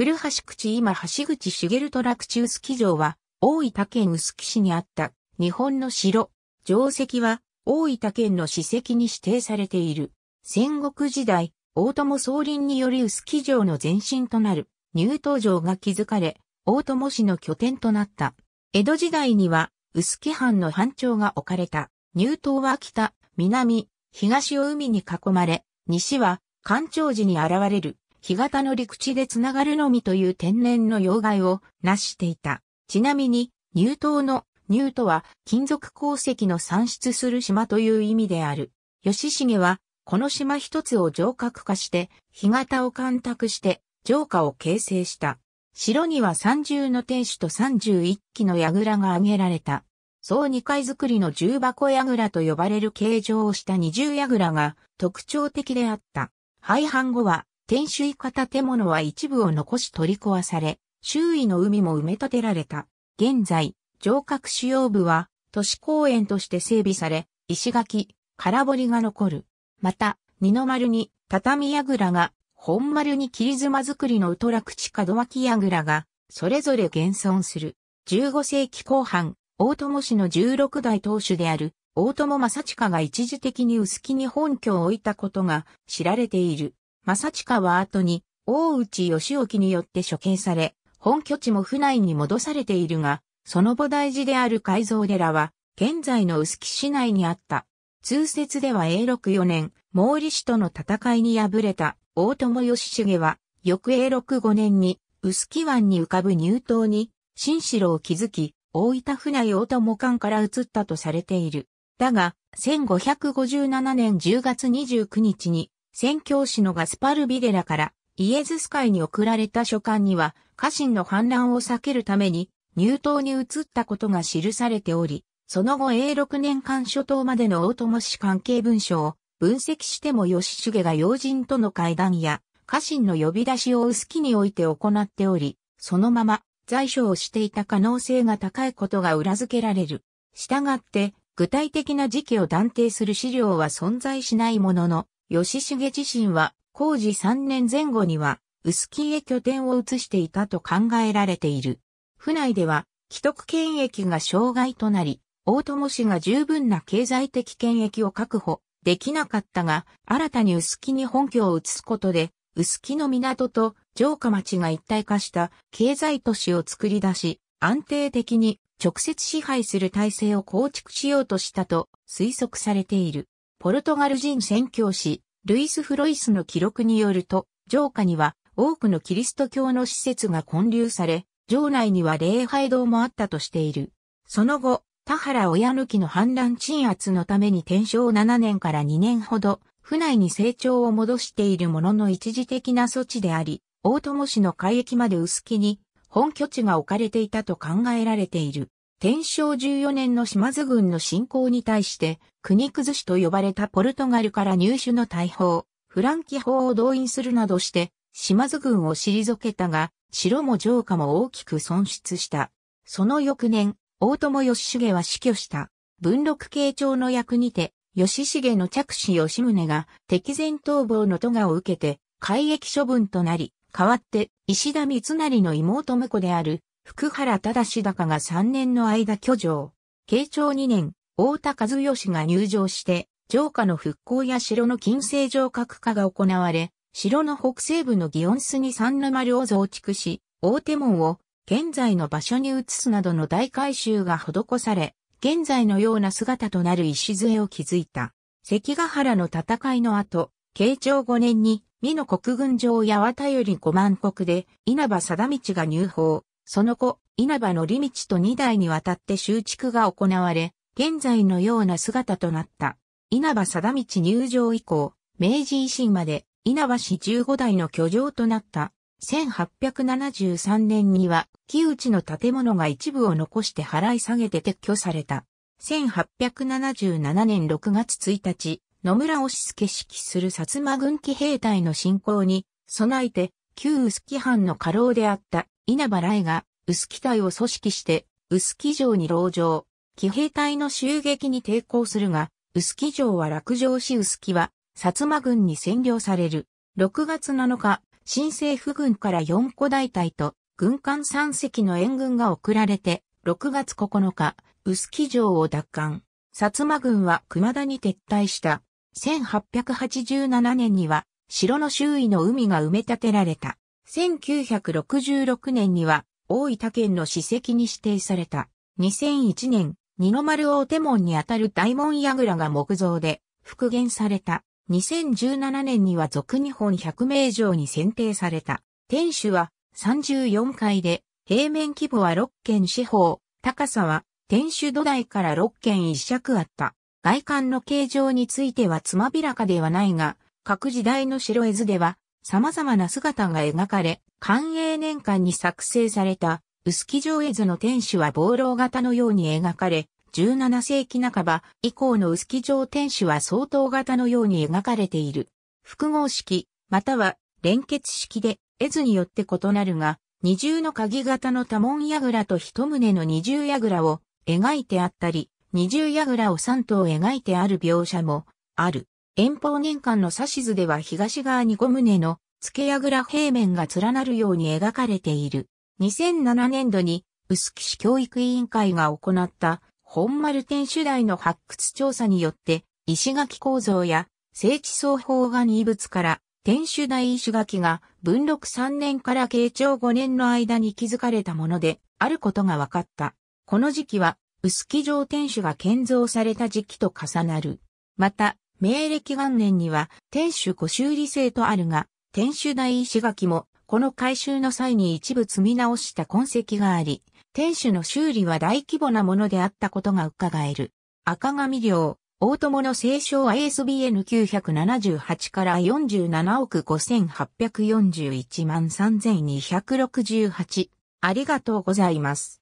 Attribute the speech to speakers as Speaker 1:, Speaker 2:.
Speaker 1: 古橋口今橋口茂トラクチスキ城は、大分県臼杵市にあった日本の城。城跡は大分県の史跡に指定されている。戦国時代、大友総林により臼杵城の前身となる入東城が築かれ、大友市の拠点となった。江戸時代には臼杵藩の藩庁が置かれた。入東は北、南、東を海に囲まれ、西は干潮寺に現れる干潟の陸地でつながるのみという天然の要害を成していた。ちなみに、乳頭の乳とは金属鉱石の産出する島という意味である。吉重は、この島一つを城郭化して、干潟を干拓して、城下を形成した。城には三重の天守と三十一基の櫓が挙げられた。総二階造りの重箱櫓と呼ばれる形状をした二重櫓が特徴的であった。廃藩後は天守以下建物は一部を残し取り壊され、周囲の海も埋め立てられた。現在、城郭主要部は都市公園として整備され、石垣、空堀が残る。また、二の丸に畳櫓が、本丸に切妻作りのウトラ口門脇櫓が、それぞれ現存する。15世紀後半、大友氏の16代当主である、大友正親が一時的に薄木に本拠を置いたことが知られている。正近は後に、大内義興によって処刑され、本拠地も府内に戻されているが、その菩提寺である改造寺は、現在の臼杵市内にあった。通説では永禄4年、毛利氏との戦いに敗れた大友義重は、翌永禄5年に、臼杵湾に浮かぶ入島に、新城を築き、大分府内大友間から移ったとされている。だが、1557年10月29日に、宣教師のガスパル・ビデラからイエズス会に送られた書簡には、家臣の反乱を避けるために入党に移ったことが記されており、その後永6年間諸島までの大友氏関係文書を分析しても吉重が要人との会談や家臣の呼び出しを薄きにおいて行っており、そのまま在所をしていた可能性が高いことが裏付けられる。したがって、具体的な時期を断定する資料は存在しないものの、吉重自身は、工事3年前後には、臼杵へ拠点を移していたと考えられている。府内では、既得権益が障害となり、大友氏が十分な経済的権益を確保できなかったが、新たに臼杵に本拠を移すことで、臼杵の港と城下町が一体化した経済都市を作り出し、安定的に直接支配する体制を構築しようとしたと推測されている。ポルトガル人宣教師、ルイス・フロイスの記録によると、城下には多くのキリスト教の施設が建立され、城内には礼拝堂もあったとしている。その後、田原親抜きの反乱鎮圧のために天正7年から2年ほど、府内に成長を戻しているものの一時的な措置であり、大友氏の海域まで薄木に本拠地が置かれていたと考えられている。天正14年の島津軍の侵攻に対して、国崩しと呼ばれたポルトガルから入手の大砲、フランキ砲を動員するなどして、島津軍を退けたが、城も城下も大きく損失した。その翌年、大友義重は死去した。文禄慶長の役にて、義重の着手義宗が敵前逃亡の都がを受けて、改役処分となり、代わって石田三成の妹婿である福原忠高が3年の間居城。慶長2年、太田和義が入場して、城下の復興や城の近世城郭化が行われ、城の北西部の祇園巣に三の丸を増築し、大手門を現在の場所に移すなどの大改修が施され、現在のような姿となる礎を築いた。関ヶ原の戦いの後、慶長5年に、美濃国軍城八幡より五万国で、稲葉貞道が入法。その後、稲葉の利道と二代にわたって修築が行われ、現在のような姿となった。稲葉貞道入場以降、明治維新まで稲葉氏15代の居城となった。1873年には、木内の建物が一部を残して払い下げて撤去された。1877年6月1日、野村押し式け指揮する薩摩軍機兵隊の侵攻に備えて、旧薄木藩の家老であった稲葉来が薄木隊を組織して、薄木城に籠城。騎兵隊の襲撃に抵抗するが、薄木城は落城し薄木は、薩摩軍に占領される。6月7日、新政府軍から4個大隊と、軍艦3隻の援軍が送られて、6月9日、薄木城を奪還。薩摩軍は熊田に撤退した。1887年には、城の周囲の海が埋め立てられた。1966年には、大分県の史跡に指定された。2001年、二の丸大手門にあたる大門櫓が木造で復元された。2017年には俗日本百名城に選定された。天守は34階で、平面規模は6軒四方、高さは天守土台から6軒一尺あった。外観の形状についてはつまびらかではないが、各時代の白絵図では様々な姿が描かれ、寛永年間に作成された薄木城絵図の天使は暴露型のように描かれ、17世紀半ば以降の薄木城天使は相当型のように描かれている。複合式、または連結式で、絵図によって異なるが、二重の鍵型の多門櫓と一棟の二重櫓を描いてあったり、二重櫓を三頭描いてある描写もある。遠方年間の指図では東側に五棟の付け櫓平面が連なるように描かれている。2007年度に、臼杵市教育委員会が行った本丸天守台の発掘調査によって、石垣構造や聖地双方が遺物から天守台石垣が文禄3年から慶長5年の間に築かれたものであることが分かった。この時期は臼杵城天守が建造された時期と重なる。また、明暦元年には天守御修理制とあるが、天守台石垣もこの改修の際に一部積み直した痕跡があり、天守の修理は大規模なものであったことが伺える。赤紙量。大友の清書 ISBN 978から47億5841万3268。ありがとうございます。